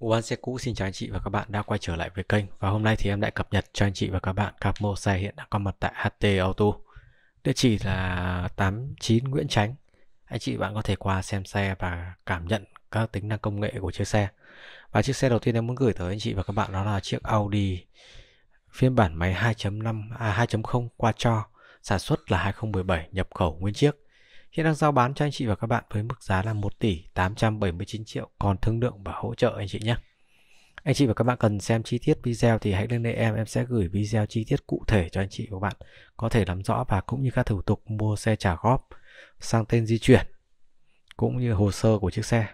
Uan xe cũ xin chào anh chị và các bạn đã quay trở lại với kênh và hôm nay thì em lại cập nhật cho anh chị và các bạn cặp mô xe hiện đang có mặt tại HT Auto. Địa chỉ là 89 Nguyễn Chánh. Anh chị bạn có thể qua xem xe và cảm nhận các tính năng công nghệ của chiếc xe. Và chiếc xe đầu tiên em muốn gửi tới anh chị và các bạn đó là chiếc Audi phiên bản máy 2.5 à 2.0 qua cho sản xuất là 2017 nhập khẩu nguyên chiếc Hiện đang giao bán cho anh chị và các bạn với mức giá là 1 tỷ 879 triệu còn thương lượng và hỗ trợ anh chị nhé. Anh chị và các bạn cần xem chi tiết video thì hãy liên hệ em, em sẽ gửi video chi tiết cụ thể cho anh chị và các bạn có thể nắm rõ và cũng như các thủ tục mua xe trả góp sang tên di chuyển cũng như hồ sơ của chiếc xe.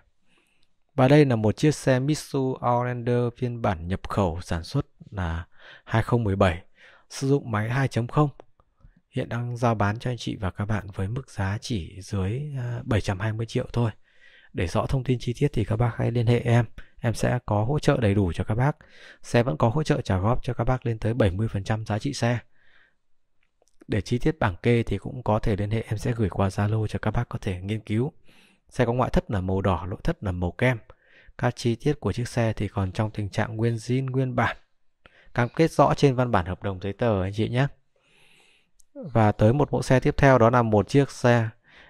Và đây là một chiếc xe Mitsubishi Outlander phiên bản nhập khẩu sản xuất là 2017 sử dụng máy 2.0 hiện đang giao bán cho anh chị và các bạn với mức giá chỉ dưới 720 à, triệu thôi. Để rõ thông tin chi tiết thì các bác hãy liên hệ em, em sẽ có hỗ trợ đầy đủ cho các bác. Xe vẫn có hỗ trợ trả góp cho các bác lên tới 70% giá trị xe. Để chi tiết bảng kê thì cũng có thể liên hệ em sẽ gửi qua Zalo cho các bác có thể nghiên cứu. Xe có ngoại thất là màu đỏ, nội thất là màu kem. Các chi tiết của chiếc xe thì còn trong tình trạng nguyên zin nguyên bản. Cam kết rõ trên văn bản hợp đồng giấy tờ anh chị nhé. Và tới một mẫu xe tiếp theo đó là một chiếc xe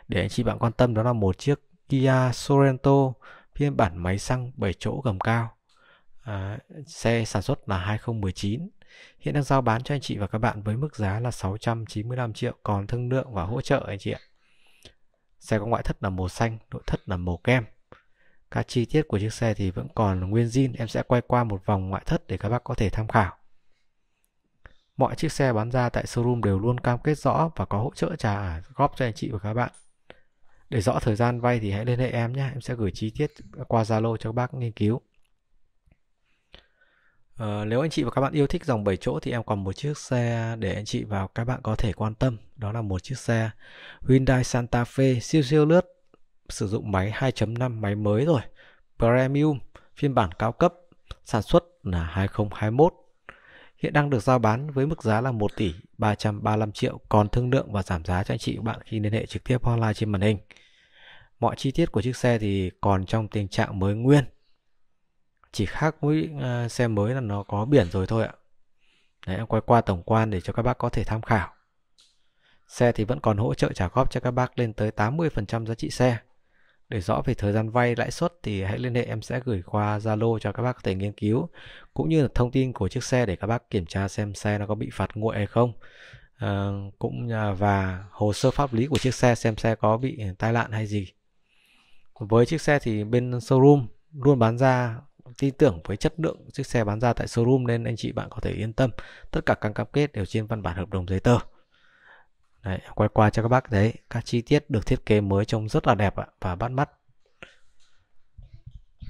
để anh chị bạn quan tâm đó là một chiếc Kia Sorento phiên bản máy xăng 7 chỗ gầm cao. À, xe sản xuất là 2019 hiện đang giao bán cho anh chị và các bạn với mức giá là 695 triệu còn thương lượng và hỗ trợ anh chị ạ. Xe có ngoại thất là màu xanh, nội thất là màu kem. Các chi tiết của chiếc xe thì vẫn còn nguyên zin, em sẽ quay qua một vòng ngoại thất để các bác có thể tham khảo. Mọi chiếc xe bán ra tại showroom đều luôn cam kết rõ và có hỗ trợ trả góp cho anh chị và các bạn. Để rõ thời gian vay thì hãy liên hệ em nhé, em sẽ gửi chi tiết qua Zalo cho các bác nghiên cứu. Uh, nếu anh chị và các bạn yêu thích dòng 7 chỗ thì em còn một chiếc xe để anh chị và các bạn có thể quan tâm. Đó là một chiếc xe Hyundai Santa Fe siêu siêu lướt sử dụng máy 2.5 máy mới rồi. Premium phiên bản cao cấp sản xuất là 2021 hiện đang được giao bán với mức giá là 1 tỷ 335 triệu còn thương lượng và giảm giá cho anh chị bạn khi liên hệ trực tiếp hotline trên màn hình. Mọi chi tiết của chiếc xe thì còn trong tình trạng mới nguyên. Chỉ khác với ờ, xe mới là nó có biển rồi thôi ạ. Đấy, em quay qua tổng quan để cho các bác có thể tham khảo. Xe thì vẫn còn hỗ trợ trả góp cho các bác lên tới 80% giá trị xe. Để rõ về thời gian vay, lãi suất thì hãy liên hệ em sẽ gửi qua Zalo cho các bác có thể nghiên cứu cũng như là thông tin của chiếc xe để các bác kiểm tra xem xe nó có bị phạt nguội hay không. À, cũng và hồ sơ pháp lý của chiếc xe xem xe có bị tai nạn hay gì. Với chiếc xe thì bên showroom luôn bán ra tin tưởng với chất lượng chiếc xe bán ra tại showroom nên anh chị bạn có thể yên tâm. Tất cả các cam kết đều trên văn bản hợp đồng giấy tờ. Đấy, quay qua cho các bác thấy các chi tiết được thiết kế mới trông rất là đẹp và bắt mắt.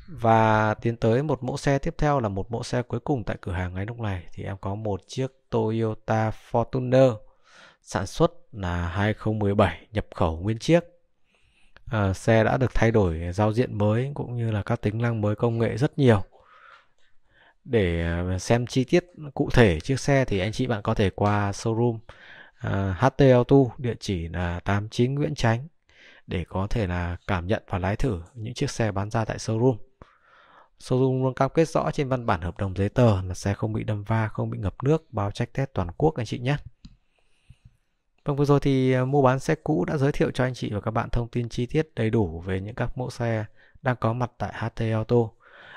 Và tiến tới một mẫu xe tiếp theo là một mẫu xe cuối cùng tại cửa hàng ngay lúc này thì em có một chiếc Toyota Fortuner sản xuất là 2017 nhập khẩu nguyên chiếc. À, xe đã được thay đổi giao diện mới cũng như là các tính năng mới công nghệ rất nhiều. Để ờ, xem chi tiết cụ thể chiếc xe thì anh chị bạn có thể qua showroom à, HT Auto địa chỉ là 89 Nguyễn Chánh để có thể là cảm nhận và lái thử những chiếc xe bán ra tại showroom. Showroom luôn cam kết rõ trên văn bản hợp đồng giấy tờ là xe không bị đâm va, không bị ngập nước, báo check test toàn quốc anh chị nhé. Vâng vừa rồi thì à, mua bán xe cũ đã giới thiệu cho anh chị và các bạn thông tin chi tiết đầy đủ về những các mẫu xe đang có mặt tại HT Auto.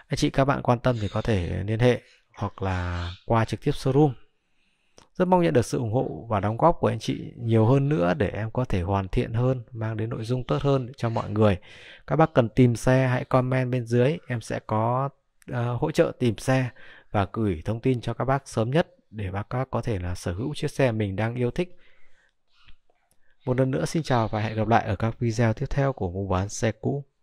Anh chị các bạn quan tâm thì có thể liên hệ hoặc là qua trực tiếp showroom rất mong nhận được sự ủng hộ và đóng góp của anh chị nhiều hơn nữa để em có thể hoàn thiện hơn, mang đến nội dung tốt hơn cho mọi người. Các bác cần tìm xe hãy comment bên dưới, em sẽ có uh, hỗ trợ tìm xe và gửi thông tin cho các bác sớm nhất để bác các có thể là sở hữu chiếc xe mình đang yêu thích. Một lần nữa xin chào và hẹn gặp lại ở các video tiếp theo của mua bán xe cũ.